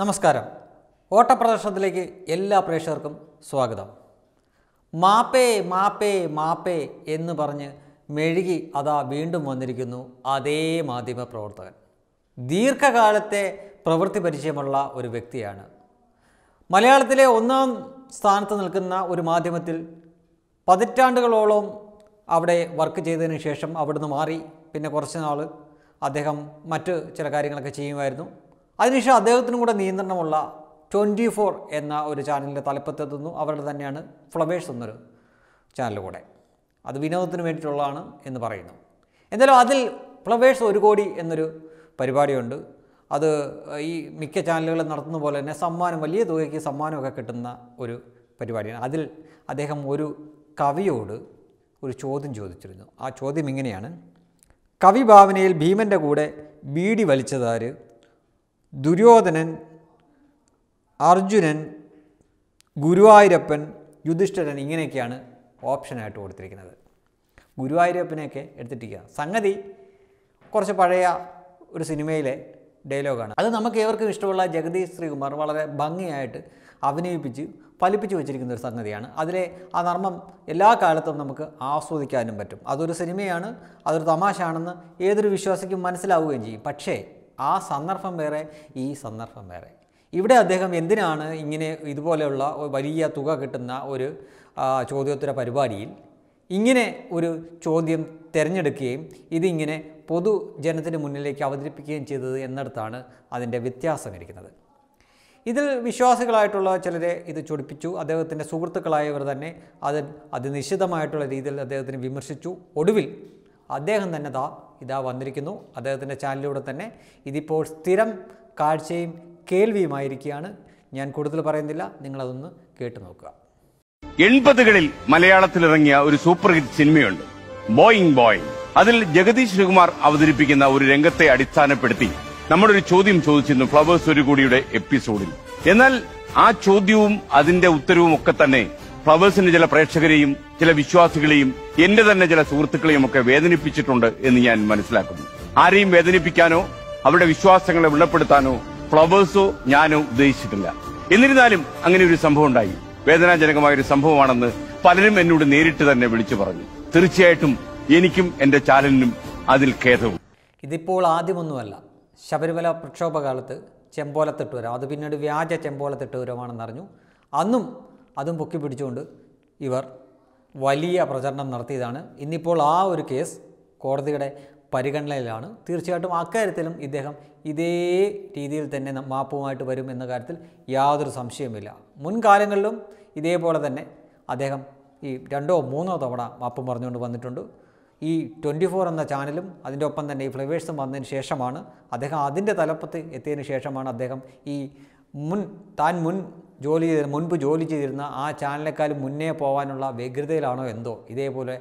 നമസ്കാരം ഓട്ടപ്രദർശനത്തിലേക്ക് എല്ലാ പ്രേക്ഷകർക്കും സ്വാഗതം മാപ്പേ മാപ്പേ മാപ്പേ എന്ന് പറഞ്ഞ് മെഴുകി അതാ വീണ്ടും വന്നിരിക്കുന്നു അതേ മാധ്യമ പ്രവർത്തകൻ ദീർഘകാലത്തെ പ്രവൃത്തി പരിചയമുള്ള ഒരു വ്യക്തിയാണ് മലയാളത്തിലെ ഒന്നാം സ്ഥാനത്ത് നിൽക്കുന്ന ഒരു മാധ്യമത്തിൽ പതിറ്റാണ്ടുകളോളം അവിടെ വർക്ക് ചെയ്തതിന് ശേഷം അവിടുന്ന് മാറി പിന്നെ കുറച്ച് നാൾ അദ്ദേഹം മറ്റ് ചില കാര്യങ്ങളൊക്കെ ചെയ്യുമായിരുന്നു അതിനുശേഷം അദ്ദേഹത്തിനും കൂടെ നിയന്ത്രണമുള്ള ട്വൻറ്റി ഫോർ എന്ന ഒരു ചാനലിൻ്റെ തലപ്പത്തെത്തുന്നു അവരുടെ തന്നെയാണ് ഫ്ലവേഴ്സ് എന്നൊരു ചാനൽ കൂടെ അത് വിനോദത്തിന് വേണ്ടിയിട്ടുള്ളതാണ് എന്ന് പറയുന്നു എന്തായാലും അതിൽ ഫ്ലവേഴ്സ് ഒരു കോടി എന്നൊരു പരിപാടിയുണ്ട് അത് ഈ മിക്ക ചാനലുകളും നടത്തുന്ന പോലെ തന്നെ സമ്മാനം വലിയ തുകയ്ക്ക് സമ്മാനമൊക്കെ കിട്ടുന്ന ഒരു പരിപാടിയാണ് അതിൽ അദ്ദേഹം ഒരു കവിയോട് ഒരു ചോദ്യം ചോദിച്ചിരുന്നു ആ ചോദ്യം ഇങ്ങനെയാണ് കവി ഭാവനയിൽ ഭീമൻ്റെ കൂടെ ബീഡി വലിച്ചതാര് ദുര്യോധനൻ അർജുനൻ ഗുരുവായൂരപ്പൻ യുധിഷ്ഠിരൻ ഇങ്ങനെയൊക്കെയാണ് ഓപ്ഷനായിട്ട് കൊടുത്തിരിക്കുന്നത് ഗുരുവായൂരപ്പനെയൊക്കെ എടുത്തിട്ടിരിക്കുക സംഗതി കുറച്ച് പഴയ ഒരു സിനിമയിലെ ഡയലോഗാണ് അത് നമുക്ക് ഏവർക്കും ഇഷ്ടമുള്ള ജഗദീഷ് ശ്രീകുമാർ വളരെ ഭംഗിയായിട്ട് അഭിനയിപ്പിച്ച് ഫലിപ്പിച്ചു വെച്ചിരിക്കുന്ന ഒരു സംഗതിയാണ് അതിലെ ആ നർമ്മം എല്ലാ കാലത്തും നമുക്ക് ആസ്വദിക്കാനും പറ്റും അതൊരു സിനിമയാണ് അതൊരു തമാശ ആണെന്ന് ഏതൊരു വിശ്വാസിക്കും മനസ്സിലാവുകയും ചെയ്യും പക്ഷേ ആ സന്ദർഭം വേറെ ഈ സന്ദർഭം വേറെ ഇവിടെ അദ്ദേഹം എന്തിനാണ് ഇങ്ങനെ ഇതുപോലെയുള്ള വലിയ തുക കിട്ടുന്ന ഒരു ചോദ്യോത്തര പരിപാടിയിൽ ഇങ്ങനെ ഒരു ചോദ്യം തിരഞ്ഞെടുക്കുകയും ഇതിങ്ങനെ പൊതുജനത്തിന് മുന്നിലേക്ക് അവതരിപ്പിക്കുകയും ചെയ്തത് എന്നിടത്താണ് അതിൻ്റെ വ്യത്യാസം ഇരിക്കുന്നത് ഇതിൽ വിശ്വാസികളായിട്ടുള്ള ചിലരെ ഇത് ചൊടിപ്പിച്ചു അദ്ദേഹത്തിൻ്റെ സുഹൃത്തുക്കളായവർ തന്നെ അത് അതിനിശ്ചിതമായിട്ടുള്ള രീതിയിൽ അദ്ദേഹത്തിന് വിമർശിച്ചു ഒടുവിൽ അദ്ദേഹം തന്നെ താ ഇതാ വന്നിരിക്കുന്നു അദ്ദേഹത്തിൻ്റെ ചാനലിലൂടെ തന്നെ ഇതിപ്പോൾ സ്ഥിരം കാഴ്ചയും കേൾവിയുമായിരിക്കുകയാണ് ഞാൻ കൂടുതൽ പറയുന്നില്ല നിങ്ങളതൊന്ന് കേട്ടു നോക്കുക എൺപതുകളിൽ മലയാളത്തിലിറങ്ങിയ ഒരു സൂപ്പർ ഹിറ്റ് സിനിമയുണ്ട് ബോയിങ് ബോയിങ് അതിൽ ജഗദീഷ് ശ്രീകുമാർ അവതരിപ്പിക്കുന്ന ഒരു രംഗത്തെ അടിസ്ഥാനപ്പെടുത്തി നമ്മുടെ ഒരു ചോദ്യം ചോദിച്ചിരുന്നു ഫ്ലവേഴ്സ് ഒരു കൂടിയുടെ എപ്പിസോഡിൽ എന്നാൽ ആ ചോദ്യവും അതിന്റെ ഉത്തരവും ഒക്കെ തന്നെ ഫ്ലവേഴ്സിന്റെ ചില പ്രേക്ഷകരെയും ചില വിശ്വാസികളെയും എന്റെ തന്നെ ചില സുഹൃത്തുക്കളെയും ഒക്കെ വേദനിപ്പിച്ചിട്ടുണ്ട് എന്ന് ഞാൻ മനസ്സിലാക്കുന്നു ആരെയും വേദനിപ്പിക്കാനോ അവരുടെ വിശ്വാസങ്ങളെ വെള്ളപ്പെടുത്താനോ ഫ്ലവേഴ്സോ ഞാനോ ഉദ്ദേശിച്ചിട്ടില്ല എന്നിരുന്നാലും അങ്ങനെ ഒരു സംഭവം ഉണ്ടായി വേദനാജനകമായ ഒരു സംഭവമാണെന്ന് പലരും എന്നോട് നേരിട്ട് തന്നെ വിളിച്ചു പറഞ്ഞു തീർച്ചയായിട്ടും എനിക്കും എന്റെ ചാനലിനും അതിൽ ഖേദവും ഇതിപ്പോൾ ആദ്യമൊന്നുമല്ല ശബരിമല പ്രക്ഷോഭകാലത്ത് ചെമ്പോലത്തിട്ടുവരം അത് പിന്നീട് വ്യാജ ചെമ്പോലത്തിട്ടുവരമാണെന്നറിഞ്ഞു അന്നും അതും പൊക്കി പിടിച്ചുകൊണ്ട് ഇവർ വലിയ പ്രചരണം നടത്തിയതാണ് ഇന്നിപ്പോൾ ആ ഒരു കേസ് കോടതിയുടെ പരിഗണനയിലാണ് തീർച്ചയായിട്ടും അക്കാര്യത്തിലും ഇദ്ദേഹം ഇതേ രീതിയിൽ തന്നെ മാപ്പുമായിട്ട് വരും എന്ന കാര്യത്തിൽ യാതൊരു സംശയവുമില്ല മുൻകാലങ്ങളിലും ഇതേപോലെ തന്നെ അദ്ദേഹം ഈ രണ്ടോ മൂന്നോ തവണ മാപ്പ് പറഞ്ഞുകൊണ്ട് വന്നിട്ടുണ്ട് ഈ ട്വൻറ്റി ഫോർ എന്ന ചാനലും അതിൻ്റെ ഒപ്പം തന്നെ ഈ ഫ്ലവേഴ്സും വന്നതിന് ശേഷമാണ് അദ്ദേഹം അതിൻ്റെ തലപ്പത്ത് എത്തിയതിന് ശേഷമാണ് അദ്ദേഹം ഈ മുൻ താൻ മുൻ ജോലി ചെയ്ത് മുൻപ് ജോലി ചെയ്തിരുന്ന ആ ചാനലിനേക്കാൾ മുന്നേ പോകാനുള്ള വ്യഗ്രതയിലാണോ എന്തോ ഇതേപോലെ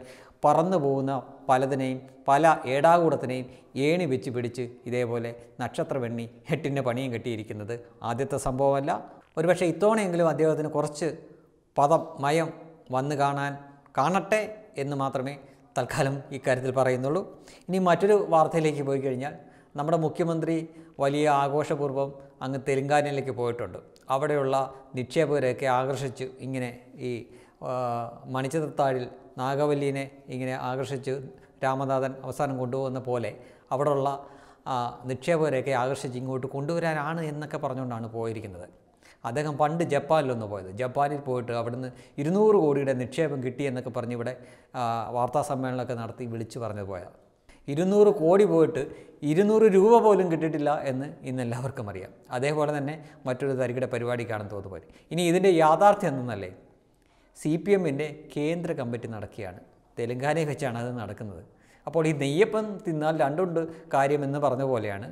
പറന്നു പോകുന്ന പലതിനെയും പല ഏടാകൂടത്തിനെയും ഏണി വെച്ച് പിടിച്ച് ഇതേപോലെ നക്ഷത്രവെണ്ണി ഹെട്ടിൻ്റെ പണിയും കെട്ടിയിരിക്കുന്നത് ആദ്യത്തെ സംഭവമല്ല ഒരുപക്ഷെ ഇത്തവണയെങ്കിലും അദ്ദേഹത്തിന് കുറച്ച് പദം മയം വന്നു കാണാൻ കാണട്ടെ എന്ന് മാത്രമേ തൽക്കാലം ഇക്കാര്യത്തിൽ പറയുന്നുള്ളൂ ഇനി മറ്റൊരു വാർത്തയിലേക്ക് പോയി കഴിഞ്ഞാൽ നമ്മുടെ മുഖ്യമന്ത്രി വലിയ ആഘോഷപൂർവ്വം അങ്ങ് തെലങ്കാനയിലേക്ക് പോയിട്ടുണ്ട് അവിടെയുള്ള നിക്ഷേപകരെയൊക്കെ ആകർഷിച്ചു ഇങ്ങനെ ഈ മണിച്ചതത്താഴിൽ നാഗവല്ലിനെ ഇങ്ങനെ ആകർഷിച്ച് രാമനാഥൻ അവസാനം കൊണ്ടുപോകുന്ന പോലെ അവിടെയുള്ള നിക്ഷേപകരെയൊക്കെ ആകർഷിച്ച് ഇങ്ങോട്ട് കൊണ്ടുവരാനാണ് എന്നൊക്കെ പറഞ്ഞുകൊണ്ടാണ് പോയിരിക്കുന്നത് അദ്ദേഹം പണ്ട് ജപ്പാനിലൊന്ന് പോയത് ജപ്പാനിൽ പോയിട്ട് അവിടുന്ന് ഇരുന്നൂറ് കോടിയുടെ നിക്ഷേപം കിട്ടി എന്നൊക്കെ പറഞ്ഞ് ഇവിടെ വാർത്താ നടത്തി വിളിച്ചു പറഞ്ഞു പോയത് ഇരുന്നൂറ് കോടി പോയിട്ട് ഇരുന്നൂറ് രൂപ പോലും കിട്ടിയിട്ടില്ല എന്ന് ഇന്ന് എല്ലാവർക്കും അറിയാം അതേപോലെ തന്നെ മറ്റൊരു തരികിട പരിപാടിക്കാണെന്ന് തോന്നുന്നു ഇനി ഇതിൻ്റെ യാഥാർത്ഥ്യം എന്തെന്നല്ലേ സി പി എമ്മിൻ്റെ കേന്ദ്ര കമ്മിറ്റി നടക്കുകയാണ് തെലങ്കാനയിൽ വെച്ചാണ് അത് നടക്കുന്നത് അപ്പോൾ ഈ നെയ്യപ്പം തിന്നാൽ രണ്ടുണ്ട് കാര്യമെന്ന് പറഞ്ഞ പോലെയാണ്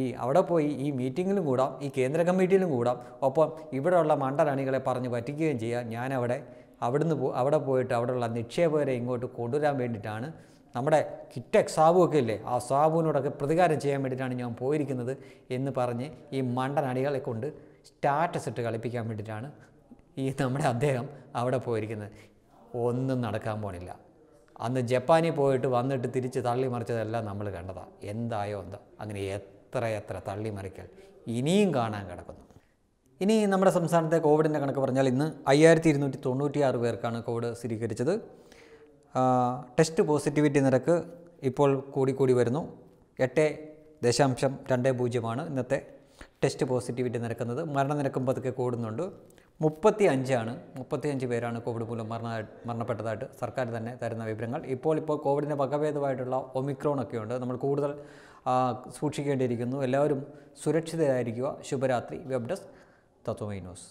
ഈ അവിടെ പോയി ഈ മീറ്റിങ്ങിലും കൂടാം ഈ കേന്ദ്ര കമ്മിറ്റിയിലും കൂടാം ഒപ്പം ഇവിടെയുള്ള മണ്ടരാണികളെ പറഞ്ഞ് പറ്റിക്കുകയും ചെയ്യാം ഞാനവിടെ അവിടുന്ന് പോ അവിടെ പോയിട്ട് അവിടെയുള്ള നിക്ഷേപകരെ ഇങ്ങോട്ട് കൊണ്ടുവരാൻ വേണ്ടിയിട്ടാണ് നമ്മുടെ കിറ്റ് ഒക്കെ ഇല്ലേ ആ സാബുവിനോടൊക്കെ പ്രതികാരം ചെയ്യാൻ വേണ്ടിയിട്ടാണ് ഞാൻ പോയിരിക്കുന്നത് എന്ന് പറഞ്ഞ് ഈ മണ്ടനടികളെ കൊണ്ട് സ്റ്റാറ്റസ് ഇട്ട് കളിപ്പിക്കാൻ വേണ്ടിയിട്ടാണ് ഈ നമ്മുടെ അദ്ദേഹം അവിടെ പോയിരിക്കുന്നത് ഒന്നും നടക്കാൻ പോണില്ല അന്ന് ജപ്പാനിൽ പോയിട്ട് വന്നിട്ട് തിരിച്ച് മറിച്ചതെല്ലാം നമ്മൾ കണ്ടതാണ് എന്തായോ എന്താ അങ്ങനെ എത്ര എത്ര തള്ളിമറിക്കൽ ഇനിയും കാണാൻ കിടക്കുന്നു ഇനി നമ്മുടെ സംസ്ഥാനത്തെ കോവിഡിൻ്റെ കണക്ക് പറഞ്ഞാൽ ഇന്ന് അയ്യായിരത്തി ഇരുന്നൂറ്റി തൊണ്ണൂറ്റിയാറ് പേർക്കാണ് കോവിഡ് സ്ഥിരീകരിച്ചത് ടെസ്റ്റ് പോസിറ്റിവിറ്റി നിരക്ക് ഇപ്പോൾ കൂടിക്കൂടി വരുന്നു എട്ട് ദശാംശം രണ്ട് പൂജ്യമാണ് ഇന്നത്തെ ടെസ്റ്റ് പോസിറ്റിവിറ്റി നിരക്കുന്നത് മരണനിരക്കും പതുക്കെ കൂടുന്നുണ്ട് മുപ്പത്തി അഞ്ചാണ് അഞ്ച് പേരാണ് കോവിഡ് മൂലം മരണ മരണപ്പെട്ടതായിട്ട് സർക്കാർ തന്നെ തരുന്ന വിവരങ്ങൾ ഇപ്പോൾ ഇപ്പോൾ കോവിഡിൻ്റെ വകഭേദമായിട്ടുള്ള ഒമിക്രോൺ ഒക്കെ ഉണ്ട് നമ്മൾ കൂടുതൽ സൂക്ഷിക്കേണ്ടിയിരിക്കുന്നു എല്ലാവരും സുരക്ഷിതരായിരിക്കുക ശുഭരാത്രി വെബ് ഡെസ്ക് തത്വമൈ ന്യൂസ്